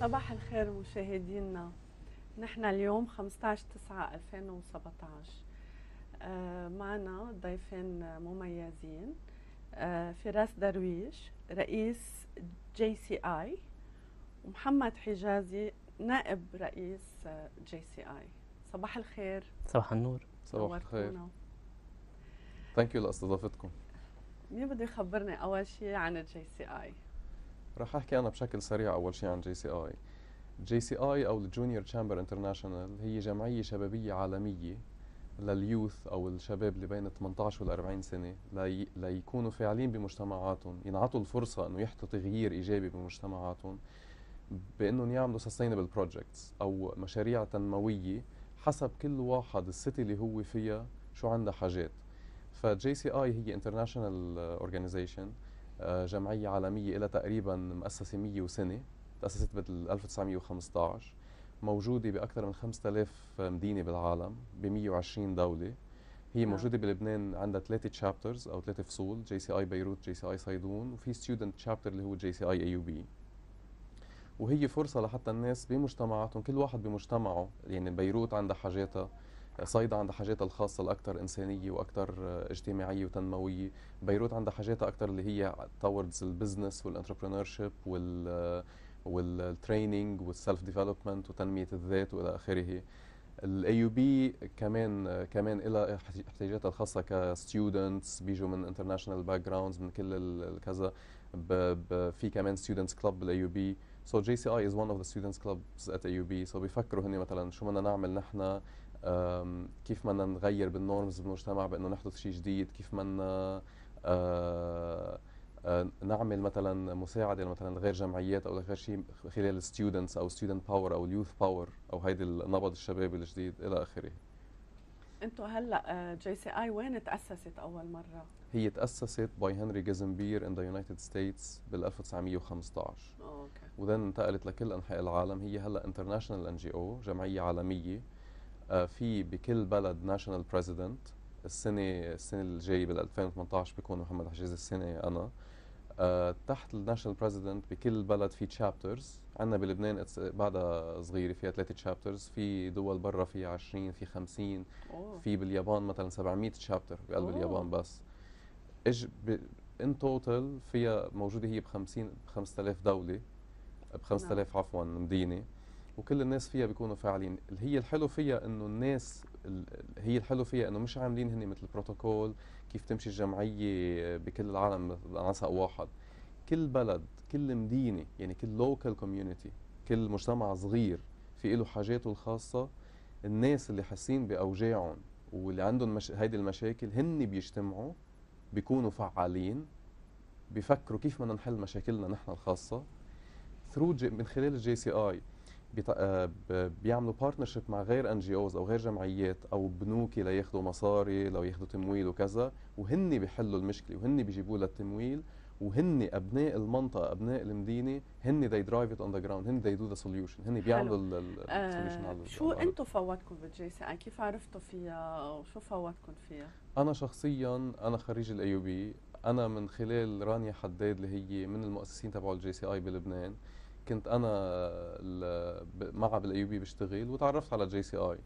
صباح الخير مشاهدينا نحن اليوم 15 9 2017 معنا ضيفين مميزين آه، فراس درويش رئيس جي سي اي ومحمد حجازي نائب رئيس جي سي اي صباح الخير صباح النور صباح الخير ثانك يو لاستضافتكم مين بده يخبرني اول شيء عن الجي سي اي راح احكي انا بشكل سريع اول شيء عن جي سي اي جي سي اي او الجونيور تشامبر انترناشونال هي جمعيه شبابيه عالميه لليوث او الشباب اللي بين 18 وال 40 سنه لي ليكونوا فاعلين بمجتمعاتهم ينعطوا الفرصه انه يحطوا تغيير ايجابي بمجتمعاتهم بانهم يعملوا سستينبل بروجكتس او مشاريع تنمويه حسب كل واحد السيتي اللي هو فيها شو عندها حاجات فجي سي اي هي انترناشونال اورجانيزيشن uh, آه، جمعية عالمية إلى تقريبا مؤسسة 100 وسنة تأسست بال 1915 موجودة بأكثر من 5000 مدينة بالعالم ب 120 دولة هي نعم. موجودة بلبنان عندها ثلاثة تشابترز أو ثلاثة فصول جي سي آي بيروت جي سي آي صيدون وفي ستودنت تشابتر اللي هو جي سي آي أي بي وهي فرصة لحتى الناس بمجتمعاتهم كل واحد بمجتمعه يعني بيروت عندها حاجاتها صيدا عندها حاجاتها الخاصة الأكثر إنسانية وأكثر آه، اجتماعية وتنموية بيروت عندها حاجاتها أكثر اللي هي towards البزنس شيب وال والتريننج والسيلف ديفلوبمنت وتنمية الذات وإلى آخره الاي يو بي كمان آه، كمان لها احتياجاتها الخاصه كستودنتس بيجوا من انترناشونال باك جراوندز من كل الكذا في كمان ستودنتس كلوب بالاي يو بي سو جي سي اي از ون اوف ذا ستودنتس كلوبز ات اي يو بي سو بيفكروا هن مثلا شو بدنا نعمل نحن كيف بدنا نغير بالنورمز بالمجتمع بانه نحدث شيء جديد كيف بدنا آه، آه، نعمل مثلا مساعده مثلا لغير جمعيات او لغير شيء خلال ستودنتس او ستودنت باور او اليوث باور او هيدي النبض الشباب الجديد الى اخره انتم هلا جي سي اي وين تاسست اول مره؟ هي تاسست باي هنري جيزنبير ان ذا يونايتد ستيتس بال 1915 اوكي وذن انتقلت لكل انحاء العالم هي هلا انترناشونال ان جي او جمعيه عالميه آه، في بكل بلد ناشونال بريزيدنت السنه السنه الجايه بال 2018 بكون محمد حجاز السنه انا آه، تحت الناشونال بريزيدنت بكل بلد في تشابترز عندنا بلبنان بعدها صغيره فيها ثلاثه تشابترز في دول برا في 20 في 50 في باليابان مثلا 700 تشابتر بقلب أوه. اليابان بس اج ان توتال فيها موجوده هي ب 50 ب 5000 دوله ب 5000 نعم. عفوا مدينه وكل الناس فيها بيكونوا فاعلين اللي هي الحلو فيها انه الناس هي الحلو فيها انه مش عاملين هن مثل بروتوكول كيف تمشي الجمعيه بكل العالم على واحد كل بلد كل مدينه يعني كل لوكال كوميونيتي كل مجتمع صغير في له حاجاته الخاصه الناس اللي حاسين باوجاعهم واللي عندهم مش... هيدي المشاكل هن بيجتمعوا بيكونوا فعالين بيفكروا كيف بدنا نحل مشاكلنا نحن الخاصه ثرو من خلال الجي سي اي آه، بيعملوا بارتنرشيب مع غير ان جي اوز او غير جمعيات او بنوك لياخذوا مصاري لو ياخذوا تمويل وكذا وهن بيحلوا المشكله وهن بيجيبوا لها التمويل وهن ابناء المنطقه ابناء المدينه هن ذا درايف ات اون ذا جراوند هن ذا دو ذا سوليوشن هن بيعملوا السوليوشن آه، على شو انتم فوتكم بالجي سي اي كيف عرفتوا فيها وشو فوتكم فيها انا شخصيا انا خريج الاي بي انا من خلال رانيا حداد اللي هي من المؤسسين تبعوا الجي سي اي بلبنان كنت انا مع بالايوبي بشتغل وتعرفت على جي سي اي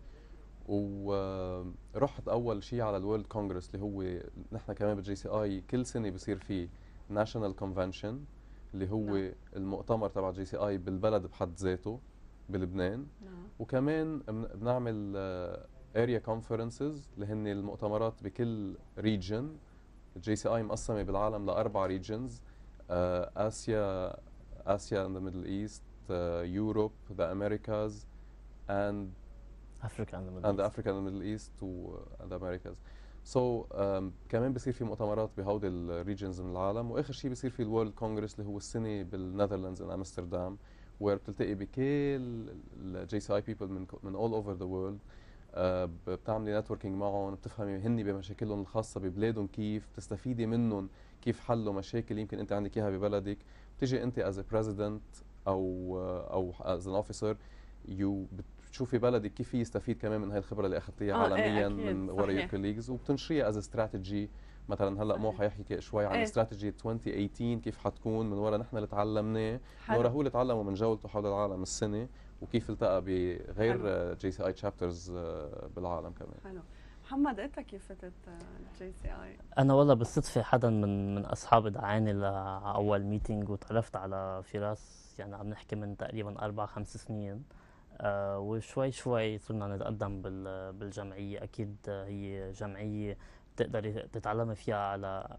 ورحت اول شيء على الورلد كونغرس اللي هو نحن كمان بالجي سي اي كل سنه بصير فيه ناشونال كونفنشن اللي هو نعم. المؤتمر تبع جي سي اي بالبلد بحد ذاته بلبنان نعم. وكمان بنعمل اريا كونفرنسز اللي هن المؤتمرات بكل ريجن الجي سي اي مقسمه بالعالم لاربع ريجنز آه، اسيا Asia and the Middle East, uh, Europe, the Americas, and Africa and the Middle and East. Africa and the Middle East to uh, and the Americas. so, um, كمان بصير في مؤتمرات بهودي الريجنز من العالم واخر شيء بصير في الورلد كونغرس اللي هو السنه بالنذرلاندز ان امستردام وير بتلتقي بكل الجي سي اي بيبل من من اول اوفر ذا وورلد بتعملي نتوركينج معهم بتفهمي هن بمشاكلهم الخاصه ببلادهم كيف بتستفيدي منهم كيف حلوا مشاكل يمكن انت عندك اياها ببلدك بتيجي انت از بريزيدنت او او از ان اوفيسر يو بتشوفي بلدك كيف يستفيد كمان من هاي الخبره اللي اخذتيها آه، إيه، عالميا ايه من ورا يور كوليجز وبتنشريها از استراتيجي مثلا هلا مو حيحكي شوي عن استراتيجي 2018 كيف حتكون من ورا نحن اللي تعلمناه من ورا هو اللي تعلمه من جولته حول العالم السنه وكيف التقى بغير جي سي اي تشابترز بالعالم كمان حلو محمد انت كيف فتت جي سي اي؟ انا والله بالصدفه حدا من من اصحابي دعاني لاول ميتينغ وتعرفت على فراس يعني عم نحكي من تقريبا اربع خمس سنين آه وشوي شوي صرنا نتقدم بالجمعيه اكيد هي جمعيه بتقدري تتعلمي فيها على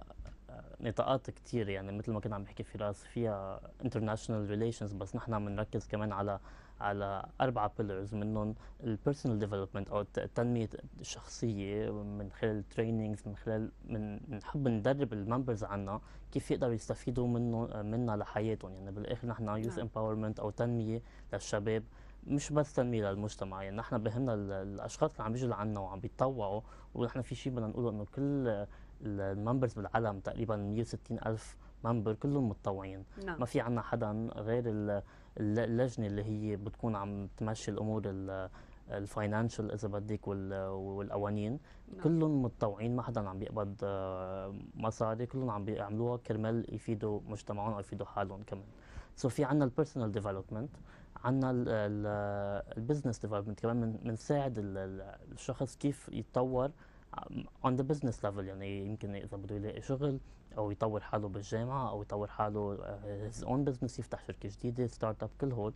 آه، نطاقات كثير يعني مثل ما كنا عم بحكي فراس فيها انترناشونال ريليشنز بس نحن بنركز كمان على على اربعه بيلرز منهم البيرسونال ديفلوبمنت او التنميه الشخصيه من خلال تريننجز من خلال من بنحب ندرب الممبرز عنا كيف يقدروا يستفيدوا منه منا لحياتهم يعني بالاخر نحن يوث امباورمنت نعم. او تنميه للشباب مش بس تنميه للمجتمع يعني نحن بهمنا الاشخاص اللي عم بيجوا لعنا وعم بيتطوعوا ونحن في شيء بدنا نقوله انه كل الممبرز بالعالم تقريبا 160 الف ممبر كلهم متطوعين نعم. ما في عنا حدا غير اللجنه اللي هي بتكون عم تمشي الامور الفاينانشال اذا بدك والقوانين نعم. كلهم متطوعين ما حدا عم بيقبض آه، مصاري كلهم عم بيعملوها كرمال يفيدوا مجتمعهم او يفيدوا حالهم كمان سو so في عندنا البيرسونال ديفلوبمنت عندنا البزنس ديفلوبمنت كمان بنساعد الشخص كيف يتطور اون ذا بزنس ليفل يعني يمكن اذا بده يلاقي شغل او يطور حاله بالجامعه او يطور حاله هيز اون بزنس يفتح شركه جديده ستارت اب كل هول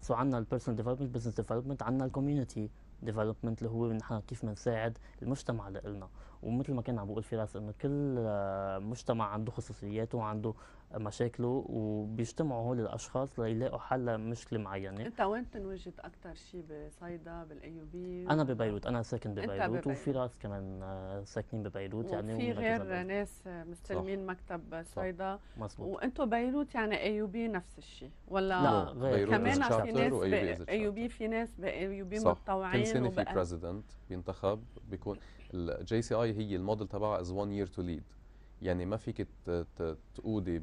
سو عندنا البيرسونال ديفلوبمنت بزنس ديفلوبمنت عندنا الكوميونتي ديفلوبمنت اللي هو نحن كيف بنساعد المجتمع لنا ومثل ما كان عم بقول فراس انه كل آه، مجتمع عنده خصوصياته وعنده مشاكله وبيجتمعوا هول الاشخاص ليلاقوا حل لمشكله معينه انت وين تنوجد اكثر شيء بصيدا بالايوبي انا ببيروت انا ساكن ببيروت وفي راس كمان ساكنين ببيروت يعني في غير ناس مستلمين صح. مكتب صيدا مظبوط وانتم بيروت يعني ايوبي نفس الشيء ولا لا غير كمان في ناس ايوبي في ناس بايوبي متطوعين كل سنه في بريزيدنت بينتخب بيكون الجي سي اي هي الموديل تبعها از 1 يير تو ليد يعني ما فيك تقودي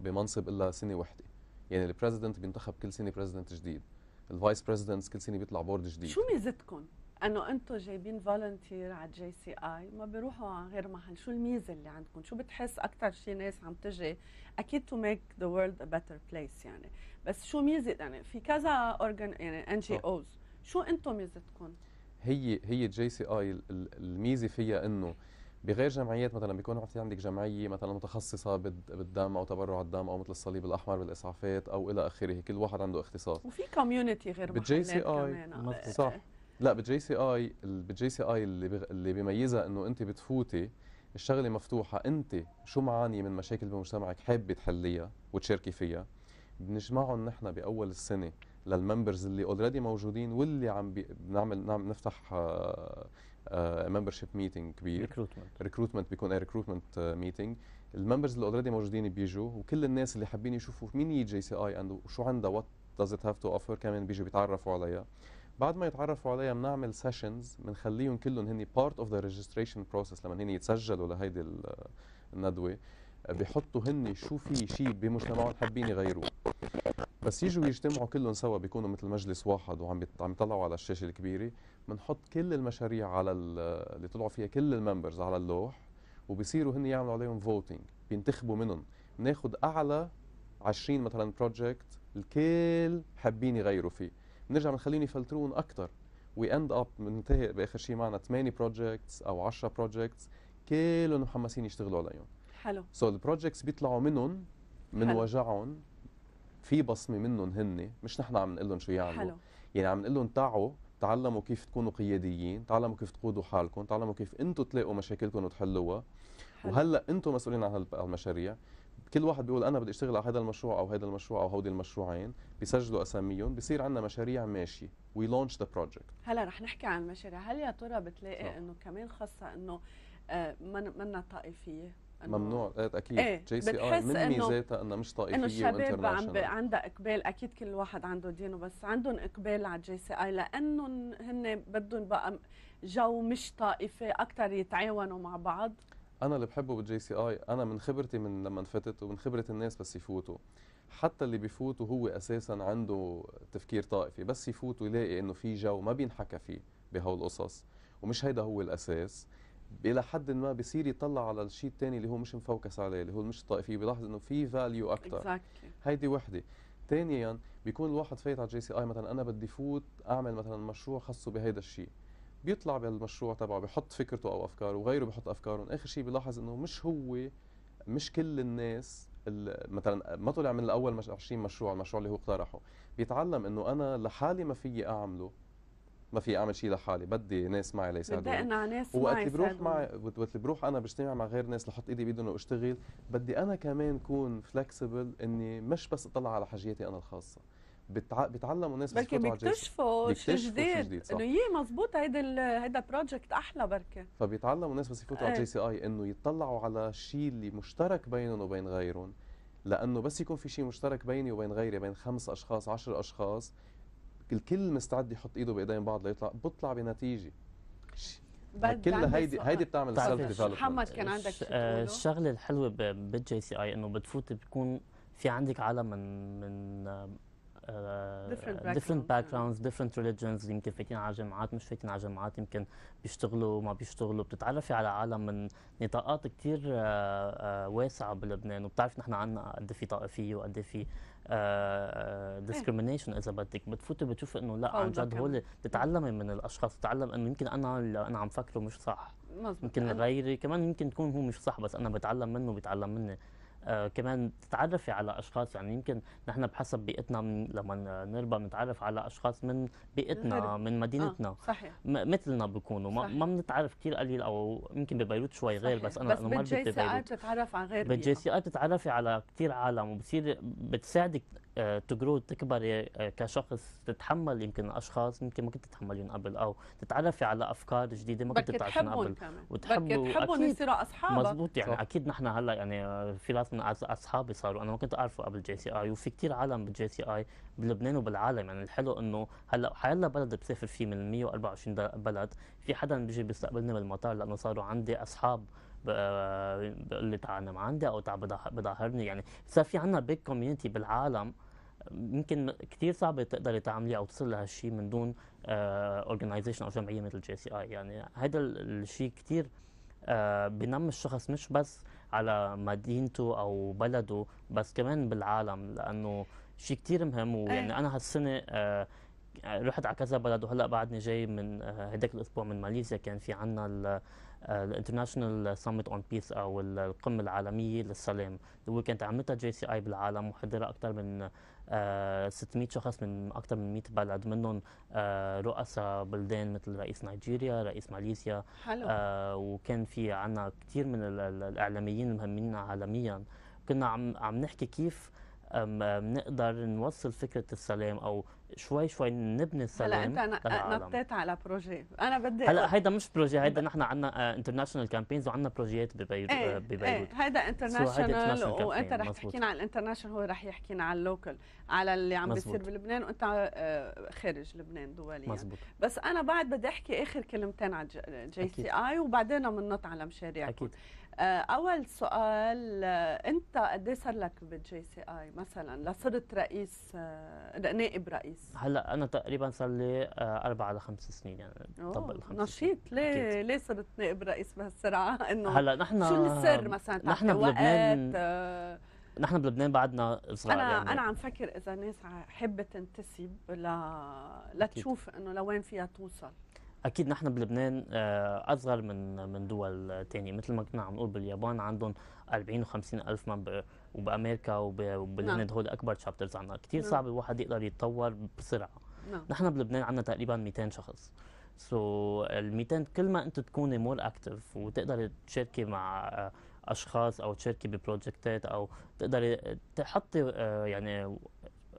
بمنصب الا سنه وحده يعني البريزيدنت بينتخب كل سنه بريزيدنت جديد الفايس بريزيدنت كل سنه بيطلع بورد جديد شو ميزتكم انه انتم جايبين فولنتير على جي سي اي ما بيروحوا على غير محل شو الميزه اللي عندكم شو بتحس اكثر شيء ناس عم تجي اكيد تو ميك ذا وورلد ا بيتر بليس يعني بس شو ميزه يعني في كذا اورجان يعني ان جي اوز شو انتم ميزتكم هي هي جي سي اي الميزه فيها انه بغير جمعيات مثلا بيكون في عندك جمعيه مثلا متخصصه بالدم او تبرع الدم او مثل الصليب الاحمر بالاسعافات او الى اخره كل واحد عنده اختصاص وفي كوميونتي غير بالجي سي اي صح لا بالجي سي اي بالجي سي اي اللي بغ... اللي بيميزها انه انت بتفوتي الشغله مفتوحه انت شو معاني من مشاكل بمجتمعك حابه تحليها وتشاركي فيها بنجمعهم نحن باول السنه للممبرز اللي اوريدي موجودين واللي عم بنعمل نعم نفتح آه، شيب آه، ميتنج كبير ريكروتمنت ريكروتمنت بيكون ريكروتمنت ميتنج آه، الممبرز اللي اوريدي موجودين بيجوا وكل الناس اللي حابين يشوفوا مين هي جي سي اي اند وشو عندها وات داز ات هاف تو اوفر كمان بيجوا بيتعرفوا عليها بعد ما يتعرفوا عليها بنعمل سيشنز بنخليهم كلهم هن بارت اوف ذا ريجستريشن بروسيس لما هن يتسجلوا لهيدي آه، الندوه بيحطوا هن شو في شيء بمجتمعهم حابين يغيروه بس يجوا يجتمعوا كلهم سوا بيكونوا مثل مجلس واحد وعم عم يطلعوا على الشاشه الكبيره بنحط كل المشاريع على اللي طلعوا فيها كل الممبرز على اللوح وبيصيروا هن يعملوا عليهم فوتينج بينتخبوا منهم بناخد اعلى 20 مثلا بروجكت الكل حابين يغيروا فيه بنرجع بنخليهم يفلترون اكثر وي اند اب بننتهي باخر شيء معنا 8 بروجكتس او 10 بروجكتس كلهم محمسين يشتغلوا عليهم حلو سو so البروجكتس بيطلعوا منهم من وجعهم في بصمه منهم هن مش نحن عم نقول لهم شو يعملوا حلو. يعني عم نقول لهم تعوا تعلموا كيف تكونوا قياديين تعلموا كيف تقودوا حالكم تعلموا كيف انتم تلاقوا مشاكلكم وتحلوها وهلا انتم مسؤولين عن هالمشاريع كل واحد بيقول انا بدي اشتغل على هذا المشروع او هذا المشروع او هودي المشروعين بيسجلوا اساميهم بيصير عندنا مشاريع ماشيه وي لونش ذا بروجكت هلا رح نحكي عن المشاريع هل يا ترى بتلاقي انه كمان خاصه انه آه، من منا طائفيه ممنوع إيه، اكيد ايه جي سي ار من ميزاتها انها مش طائفيه انه الشباب عم عندها اقبال اكيد كل واحد عنده دينه بس عندهم اقبال على جي سي اي لانهم هن بدهم بقى جو مش طائفي اكثر يتعاونوا مع بعض انا اللي بحبه بالجي سي اي انا من خبرتي من لما انفتت ومن خبره الناس بس يفوتوا حتى اللي بيفوتوا هو اساسا عنده تفكير طائفي بس يفوت ويلاقي انه في جو ما بينحكى فيه بهول القصص ومش هيدا هو الاساس الى حد ما بصير يطلع على الشيء الثاني اللي هو مش مفوكس عليه اللي هو مش الطائفيه بيلاحظ انه في فاليو اكثر exactly. هيدي وحده ثانيا بيكون الواحد فايت على جي سي اي مثلا انا بدي فوت اعمل مثلا مشروع خاصه بهيدا الشيء بيطلع بالمشروع تبعه بحط فكرته او افكاره وغيره بحط افكارهم اخر شيء بيلاحظ انه مش هو مش كل الناس مثلا ما طلع من الاول 20 مشروع المشروع اللي هو اقترحه بيتعلم انه انا لحالي ما فيي اعمله ما في اعمل شيء لحالي بدي ناس معي ليساعدوني بدي انا ناس وقت اللي بروح مع وقت اللي بروح انا بجتمع مع غير ناس لحط ايدي بايدهم واشتغل بدي انا كمان كون فلكسبل اني مش بس اطلع على حاجياتي انا الخاصه بتع... بتعلموا ناس بركي بيكتشفوا شيء جديد انه يي مزبوط هيدا ال... هيدا بروجكت احلى بركي فبيتعلموا ناس بس يفوتوا ايه. على جي سي اي انه يطلعوا على الشيء اللي مشترك بينهم وبين غيرهم لانه بس يكون في شيء مشترك بيني وبين غيري بين خمس اشخاص عشر اشخاص الكل مستعد يحط ايده بايدين بعض ليطلع بطلع بنتيجه كل هيدي هيدي بتعمل سيلف ديفلوبمنت محمد كان عندك آه، الشغله الحلوه بالجي سي اي انه بتفوت بتكون في عندك عالم من من ديفرنت باك جراوندز ديفرنت ريليجنز يمكن فايتين على جامعات مش فايتين على جامعات يمكن بيشتغلوا ما بيشتغلوا بتتعرفي على عالم من نطاقات كثير آه، آه، واسعه بلبنان وبتعرفي نحن عندنا قد إيه في طائفيه وقد إيه في ديسكريميشن آه، آه، اذا بدك بتفوتي بتشوفي انه لا عن جد هول تتعلمي من الاشخاص تتعلم انه يمكن انا اللي انا عم فكره مش صح مزبوط. يمكن غيري كمان يمكن تكون هو مش صح بس انا بتعلم منه بيتعلم مني آه كمان تتعرفي على اشخاص يعني يمكن نحن بحسب بيئتنا من لما نربى بنتعرف على اشخاص من بيئتنا الغرب. من مدينتنا آه صحيح مثلنا بيكونوا ما, بنتعرف كثير قليل او يمكن ببيروت شوي صحيح. غير بس انا بس انا ما بتجي ساعات على غير بتجي سي تتعرفي على كثير عالم وبصير بتساعدك تجرو تكبر كشخص تتحمل يمكن اشخاص يمكن ما كنت تتحملين قبل او تتعرفي على افكار جديده ما كنت تتعرفين قبل وتحبوا تحبون يصيروا اصحاب مزبوط يعني صح. اكيد نحن هلا يعني في ناس من اصحابي صاروا انا ما كنت اعرفه قبل جي سي اي وفي كثير عالم بالجي سي اي بلبنان وبالعالم يعني الحلو انه هلا حيلا بلد بسافر فيه من 124 بلد في حدا بيجي بيستقبلني بالمطار لانه صاروا عندي اصحاب بقول لي تعال عندي او تعال بضاهرني يعني صار في عندنا بيج كوميونتي بالعالم يمكن كثير صعبه تقدري تعملي او تصل لهالشيء من دون اورجنايزيشن آه، او جمعيه مثل جي سي اي يعني هذا الشيء كثير آه، بنمي الشخص مش بس على مدينته او بلده بس كمان بالعالم لانه شيء كثير مهم إيه. ويعني انا هالسنه آه، رحت على كذا بلد وهلا بعدني جاي من هداك الاسبوع من ماليزيا كان في عنا الانترناشونال سمت اون بيس او القمه العالميه للسلام اللي كانت عملتها جي سي اي بالعالم وحضرها اكثر من 600 آه، شخص من اكثر من 100 بلد منهم آه، رؤساء بلدان مثل رئيس نيجيريا رئيس ماليزيا حلو. آه، وكان في عنا كثير من الاعلاميين المهمين عالميا كنا عم عم نحكي كيف بنقدر نوصل فكره السلام او شوي شوي نبني السلام هلا انت نطيت على بروجي انا بدي هلا هيدا مش بروجي هيدا نحن عندنا انترناشونال كامبينز وعندنا بروجيات ببيروت ايه ببيروت ايه هيدا انترناشونال وانت رح تحكينا على الانترناشونال هو رح يحكينا على اللوكل على اللي عم بيصير بلبنان وانت آه، خارج لبنان دوليا مزبوط. بس انا بعد بدي احكي اخر كلمتين على جي سي اي وبعدين بننط على مشاريعكم آه، اول سؤال آه، انت قد ايه صار لك بالجي سي اي مثلا لصرت رئيس آه، نائب رئيس هلا انا تقريبا صار لي اربع على خمس سنين يعني طبق الخمس نشيط سنين. ليه أكيد. ليه صرت نائب رئيس بهالسرعه انه هلا نحن شو السر مثلا نحن بلبنان نحن بلبنان بعدنا صغار انا يعني. انا عم فكر اذا ناس حابه تنتسب ل... لتشوف انه لوين فيها توصل اكيد نحن بلبنان آه، اصغر من من دول تانية مثل ما كنا عم نقول باليابان عندهم 40 و50 الف ممبر وبامريكا وبالهند نعم. هول اكبر تشابترز عندنا كثير صعب الواحد يقدر يتطور بسرعه نعم. نحن بلبنان عندنا تقريبا 200 شخص سو so, ال 200 كل ما انت تكوني مور اكتف وتقدري تشاركي مع آه، اشخاص او تشاركي ببروجكتات او تقدري تحطي آه، يعني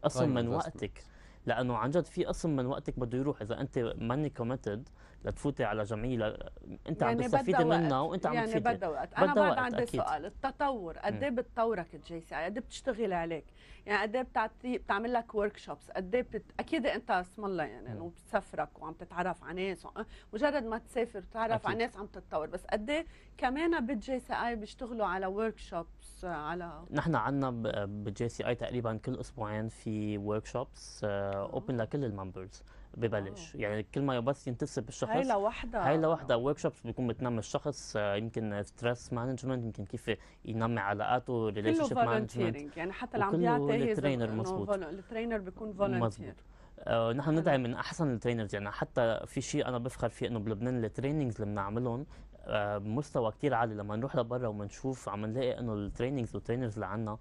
قسم من وقتك لانه عن جد في قسم من وقتك بده يروح اذا انت ماني كوميتد لتفوتي على جمعيه ل... انت يعني عم تستفيدي منها وانت عم يعني بدها وقت انا بعد عندي أكيد. سؤال التطور قد ايه بتطورك الجي سي اي قد ايه بتشتغل عليك يعني قد ايه بتعطي بتعمل لك ورك شوبس قد ايه بت... اكيد انت اسم الله يعني انه بتسافرك وعم تتعرف على ناس مجرد ما تسافر بتعرف على ناس عم تتطور بس قد ايه كمان بالجي سي اي بيشتغلوا على ورك شوبس على نحن عندنا بالجي سي اي تقريبا كل اسبوعين في ورك شوبس اوبن لكل الممبرز ببلش أوه. يعني ما بس ينتسب بالشخص هاي لوحدها هاي لوحدها ورك آه. شوبس بيكون بتنمي الشخص آه، يمكن ستريس مانجمنت يمكن كيف ينمي علاقاته ريليشن شيب مانجمنت يعني حتى اللي عم بيعطي الترينر مضبوط الترينر بيكون فولنتير آه، نحن ندعم من احسن الترينرز يعني حتى في شيء انا بفخر فيه انه بلبنان التريننجز اللي بنعملهم آه، مستوى كتير عالي لما نروح لبرا وبنشوف عم نلاقي انه التريننجز والترينرز اللي عندنا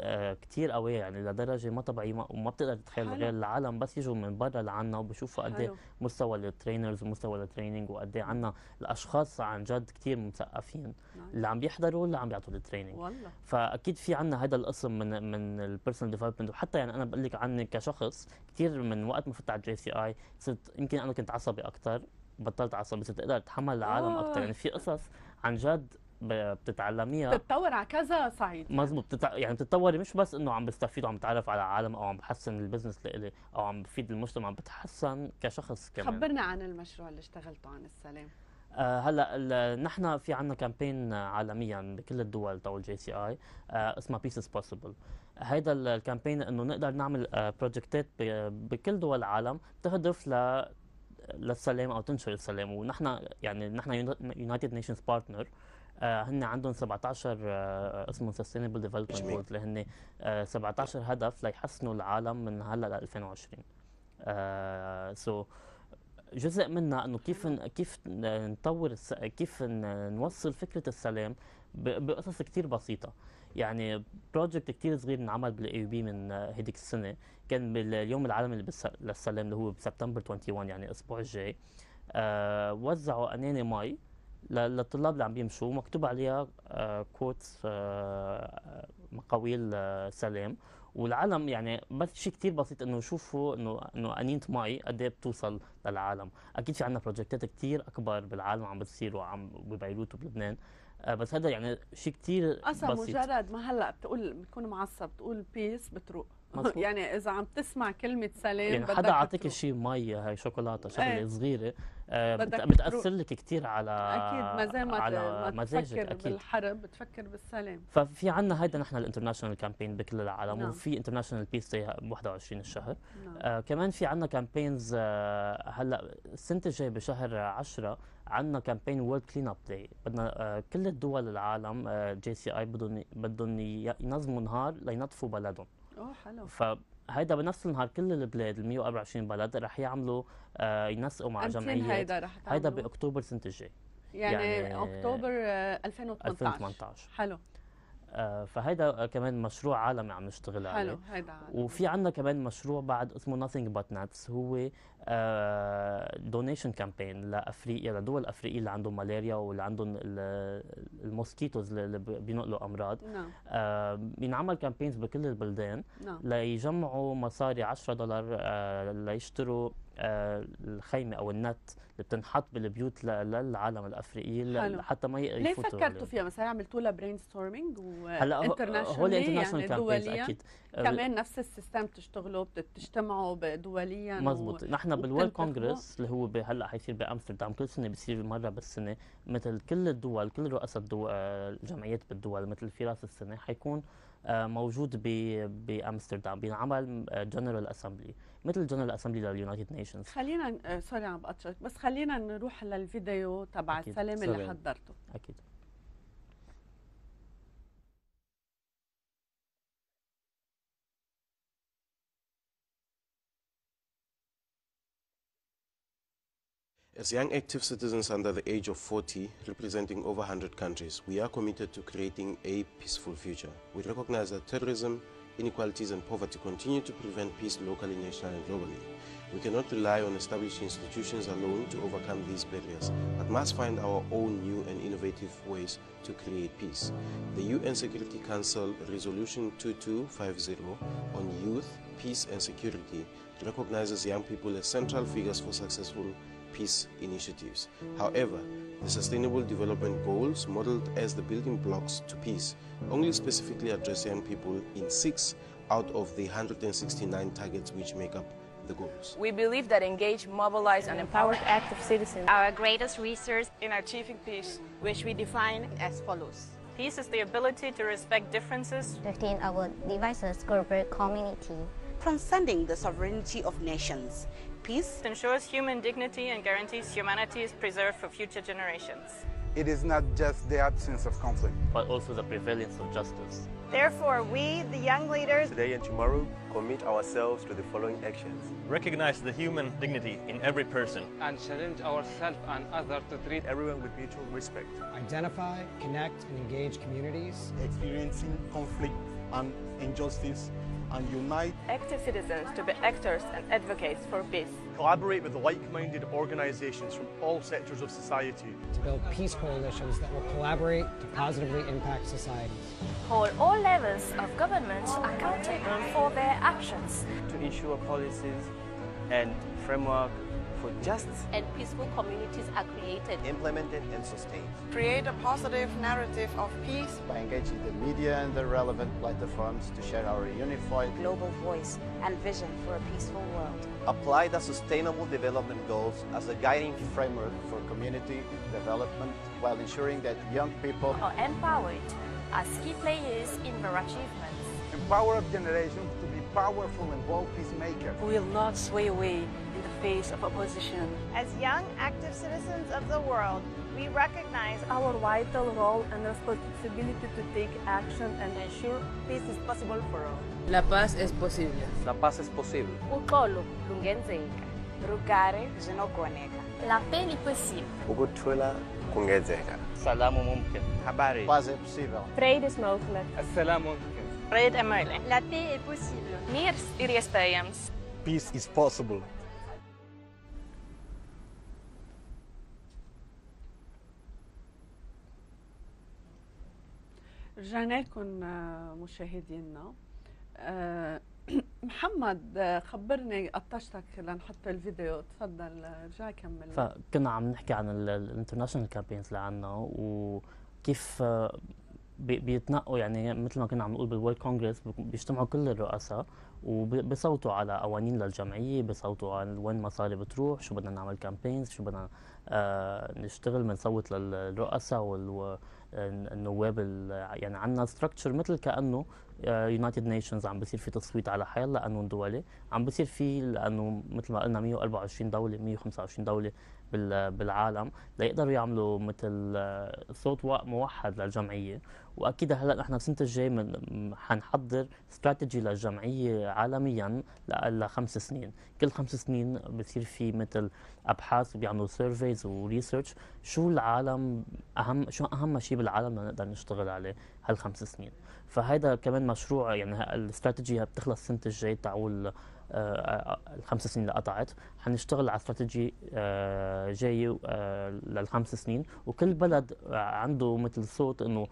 آه، كتير قوية يعني لدرجة ما طبيعية وما بتقدر تتخيل غير العالم بس يجوا من برا لعنا وبشوفوا قد ايه مستوى الترينرز ومستوى التريننج وقد ايه عنا الاشخاص عن جد كتير مثقفين اللي عم بيحضروا اللي عم بيعطوا التريننج والله فاكيد في عنا هذا القسم من من البيرسونال ديفلوبمنت وحتى يعني انا بقول لك عني كشخص كتير من وقت ما فتت على الجي سي اي صرت يمكن انا كنت عصبي اكثر بطلت اعصب بس تقدر تتحمل العالم آه. اكثر يعني في قصص عن جد بتتعلميها بتتطور على كذا صعيد مزبوط بتتع... يعني بتتطوري مش بس انه عم بستفيد وعم بتعرف على عالم او عم بحسن البزنس لإلي او عم بفيد المجتمع عم بتحسن كشخص كمان خبرنا عن المشروع اللي اشتغلته عن السلام آه هلا ال... نحن في عندنا كامبين عالميا بكل الدول تبع الجي سي اي آه اسمها بيسز بوسيبل هيدا الكامبين انه نقدر نعمل بروجكتات آه، ب... بكل دول العالم بتهدف ل للسلام او تنشر السلام ونحن يعني نحن يونايتد نيشنز بارتنر هن عندهم 17 اسمهم سستينبل ديفلوبمنت جولز اللي هن 17 هدف ليحسنوا العالم من هلا ل 2020 سو uh, so جزء منها انه كيف كيف نطور كيف نوصل فكره السلام بقصص كثير بسيطه يعني بروجكت كتير صغير انعمل بالاي بي من آه، هيديك السنه كان باليوم العالمي للسلام اللي هو بسبتمبر 21 يعني الاسبوع الجاي آه وزعوا اناني مي للطلاب اللي عم بيمشوا مكتوب عليها آه كوتس آه مقاويل آه سلام والعالم يعني بس شيء كثير بسيط انه يشوفوا انه انه انينه مي قد ايه بتوصل للعالم اكيد في عندنا بروجكتات كثير اكبر بالعالم عم بتصير وعم ببيروت وبلبنان آه، بس هذا يعني شيء كثير بسيط مجرد ما هلا بتقول بتكون معصب بتقول بيس بتروق يعني اذا عم تسمع كلمه سلام يعني حدا عطيك شيء مي هي شوكولاته شغله ايه. صغيره آه، بتاثر لك كثير على اكيد ما زي ما على مزاجك اكيد بالحرب بتفكر بالسلام ففي عندنا هيدا نحن الانترناشونال كامبين بكل العالم نعم. وفي انترناشونال بيس داي 21 الشهر نعم. آه كمان في عندنا كامبينز آه هلا السنه الجايه بشهر 10 عندنا كامبين وورلد كلين اب داي بدنا آه كل الدول العالم آه جي سي اي بدهم بدهم ينظموا نهار لينظفوا بلدهم اوه حلو هيدا بنفس النهار كل البلاد ال 124 بلد رح يعملوا آه ينسقوا مع جمعيات هيدا رح هيدا باكتوبر سنه الجاي يعني, يعني اكتوبر 2018 آه، 2018 حلو آه، فهيدا كمان مشروع عالمي عم نشتغل عليه حلو هيدا عالمي. وفي عندنا كمان مشروع بعد اسمه nothing but nuts هو دونيشن آه، كامبين لافريقيا لدول افريقيه اللي عندهم ملاريا واللي عندهم الموسكيتوز اللي بينقلوا امراض نعم آه، بينعمل كامبينز بكل البلدان نعم ليجمعوا مصاري 10 دولار ليشتروا آه، الخيمه او النت اللي بتنحط بالبيوت للعالم الافريقي حلو. حتى ما ليه فكرتوا فيها مثلا عملتوا لها برين ستورمينج هلا هو انترناشونال يعني اكيد أه، كمان نفس السيستم بتشتغلوا بتجتمعوا دوليا مزبوط و... نحن بالورد كونغرس اللي هو هلا حيصير بامستردام كل سنه بصير مره بالسنه مثل كل الدول كل رؤساء آه، الجمعيات بالدول مثل فراس السنه حيكون آه، موجود بامستردام بينعمل جنرال آه، اسامبلي مثل جنرال اسامبلي لليونايتد نيشنز خلينا آه، سوري عم بقطعك بس خلينا نروح للفيديو تبع السلام اللي حضرته اكيد As young active citizens under the age of 40, representing over 100 countries, we are committed to creating a peaceful future. We recognize that terrorism, inequalities and poverty continue to prevent peace locally, nationally and globally. We cannot rely on established institutions alone to overcome these barriers, but must find our own new and innovative ways to create peace. The UN Security Council Resolution 2250 on youth, peace and security recognizes young people as central figures for successful peace initiatives. However, the Sustainable Development Goals, modeled as the building blocks to peace, only specifically address young people in six out of the 169 targets which make up the goals. We believe that engaged, mobilized, and empowered active citizens are our greatest resource in achieving peace, which we define as follows. Peace is the ability to respect differences within our diverse corporate community transcending the sovereignty of nations. Peace ensures human dignity and guarantees humanity is preserved for future generations. It is not just the absence of conflict, but also the prevalence of justice. Therefore, we, the young leaders, today and tomorrow, commit ourselves to the following actions. Recognize the human dignity in every person. And challenge ourselves and others to treat everyone with mutual respect. Identify, connect, and engage communities. Experiencing conflict and injustice and unite active citizens to be actors and advocates for peace. Collaborate with like-minded organisations from all sectors of society. To build peace coalitions that will collaborate to positively impact societies. Hold all levels of government accountable for their actions. To ensure policies and framework for just and peaceful communities are created, implemented, and sustained. Create a positive narrative of peace by engaging the media and the relevant platforms to share our unified global voice and vision for a peaceful world. Apply the Sustainable Development Goals as a guiding framework for community development while ensuring that young people are empowered as key players in their achievements. Empower generations to be powerful and bold peacemakers. We will not sway away face of opposition. As young, active citizens of the world, we recognize our vital role and responsibility to take action and ensure peace is possible for all. La paz es posible. La paz es posible. Uxolo lungenzeka. Rugare zinogoneka. La peli possible. Ukuthula kungenzeka. Salamu mumkin. Habari. Paz es posible. Trade is mogelijk. Assalamu alaikum. Trade is mogelijk. La paix est possible. Miers ir iespējams. Peace is possible. رجعنا لكم آه، مشاهدينا آه، محمد آه، خبرني قطشتك لنحط الفيديو تفضل رجع كمل فكنا عم نحكي عن الانترناشونال كامبينز اللي عندنا وكيف بيتنقوا يعني مثل ما كنا عم نقول بالورد كونغرس بيجتمعوا كل الرؤساء وبيصوتوا على قوانين للجمعيه بيصوتوا عن وين مصاري بتروح شو بدنا نعمل كامبينز شو بدنا نشتغل بنصوت للرؤساء وال النواب يعني عندنا ستراكشر مثل كانه يونايتد آه، نيشنز عم بصير في تصويت على حيال لقانون دولي عم بصير في لانه مثل ما قلنا 124 دوله 125 دوله بالعالم ليقدروا يعملوا مثل آه، صوت موحد للجمعيه واكيد هلا نحن السنه الجاي حنحضر استراتيجي للجمعيه عالميا لخمس سنين كل خمس سنين بصير في مثل ابحاث وبيعملوا سيرفيز وريسيرش شو العالم اهم شو اهم شيء بالعالم نقدر نشتغل عليه هالخمس سنين فهذا كمان مشروع يعني الاستراتيجي بتخلص السنه الجاي تعول آه الخمس سنين اللي قطعت حنشتغل على استراتيجي آه جاي آه للخمس سنين وكل بلد عنده مثل صوت انه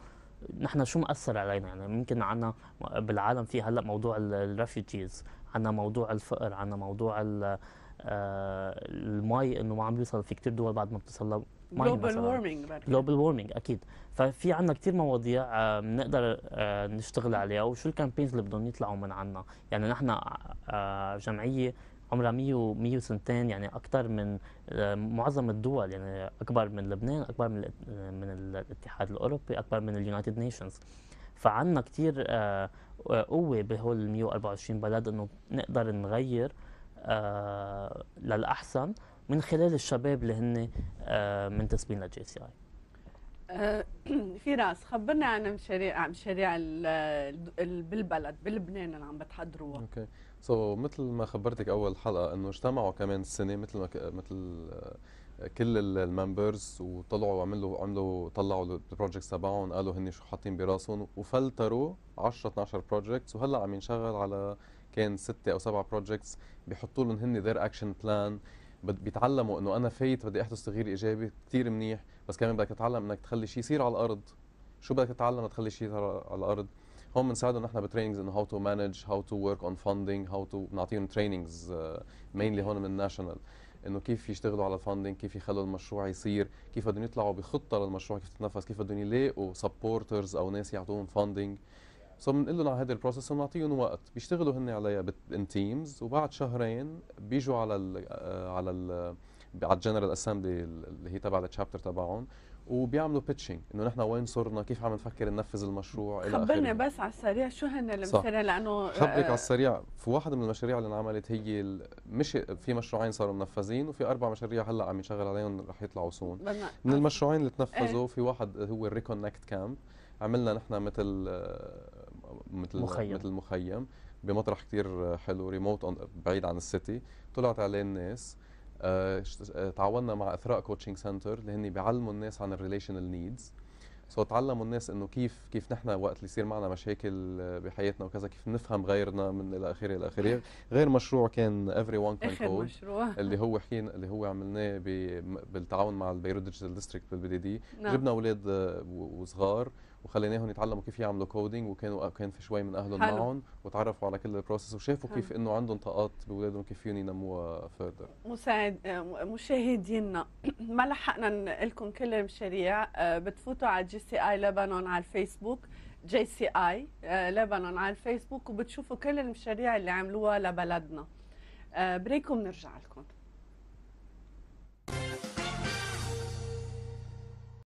نحن شو مأثر علينا يعني ممكن عنا بالعالم في هلا موضوع الريفوجيز عنا موضوع الفقر عنا موضوع آه، المي انه ما عم يوصل في كثير دول بعد ما بتصل جلوبال وورمينج جلوبال وورمينج اكيد ففي عنا كثير مواضيع بنقدر آه، آه، نشتغل عليها وشو الكامبينز اللي بدهم يطلعوا من عنا يعني نحن جمعيه عمرها 100 100 سنتين يعني اكثر من آه، معظم الدول يعني اكبر من لبنان اكبر من آه، من الاتحاد الاوروبي اكبر من اليونايتد نيشنز فعنا كثير آه، قوه بهول 124 بلد انه نقدر نغير للاحسن من خلال الشباب اللي هن منتسبين للجي سي اي فراس خبرنا عن مشاريع مشاريع بالبلد بلبنان اللي عم بتحضروها اوكي سو so, مثل ما خبرتك اول حلقه انه اجتمعوا كمان السنه مثل ما ك... مثل آه، كل الممبرز وطلعوا وعملوا عملوا طلعوا البروجكتس تبعهم قالوا هن شو حاطين براسهم وفلتروا 10 12 بروجكتس وهلا عم ينشغل على كان ستة او سبعة بروجكتس بيحطوا لهم هن ذير اكشن بلان بيتعلموا انه انا فايت بدي احدث تغيير ايجابي كثير منيح بس كمان بدك تتعلم انك تخلي شيء يصير على الارض شو بدك تتعلم تخلي شيء على الارض هم بنساعدهم نحن احنا انه ان هاو تو مانج هاو تو ورك اون فاندنج هاو تو بنعطيهم تريننجز مينلي هون من ناشونال انه كيف يشتغلوا على الفاندنج كيف يخلوا المشروع يصير كيف بدهم يطلعوا بخطه للمشروع كيف تتنفس كيف بدهم يلاقوا سبورترز او ناس يعطوهم فاندنج سو بنقول لهم على هذا البروسيس وبنعطيهم وقت بيشتغلوا هن عليها ان تيمز وبعد شهرين بيجوا على الـ آه، على الـ على الجنرال اسامبلي اللي هي تبع التشابتر تبعهم وبيعملوا بيتشنج انه نحن وين صرنا كيف عم نفكر ننفذ المشروع الى اخره خبرنا بس على السريع شو هن الامثله لانه خبرك على آه، السريع في واحد من المشاريع اللي انعملت هي مش في مشروعين صاروا منفذين وفي اربع مشاريع هلا عم يشغل عليهم رح يطلعوا سون من آه. المشروعين اللي تنفذوا آه. في واحد هو الريكونكت كامب عملنا نحن مثل مثل مخيم. مثل مخيم بمطرح كثير حلو ريموت بعيد عن السيتي طلعت عليه الناس آه، آه، تعاوننا مع اثراء كوتشنج سنتر اللي هن بيعلموا الناس عن الريليشنال نيدز سو تعلموا الناس انه كيف كيف نحن وقت اللي يصير معنا مشاكل آه، بحياتنا وكذا كيف نفهم غيرنا من الى اخره الى اخره غير مشروع كان افري وان كان كود اللي هو حكينا اللي هو عملناه بالتعاون مع البيرو ديجيتال ديستريكت بالبي دي دي نعم. جبنا اولاد وصغار وخليناهم يتعلموا كيف يعملوا كودينج وكانوا كان في شوي من اهلهم حلو. معهم وتعرفوا على كل البروسيس وشافوا حلو. كيف انه عندهم طاقات باولادهم كيف فيهم ينموها فردر مساعد آه، مشاهدينا ما لحقنا نقول لكم كل المشاريع آه، بتفوتوا على جي سي اي لبنان على الفيسبوك جي سي اي لبنان على الفيسبوك وبتشوفوا كل المشاريع اللي عملوها لبلدنا آه، بريكم نرجع لكم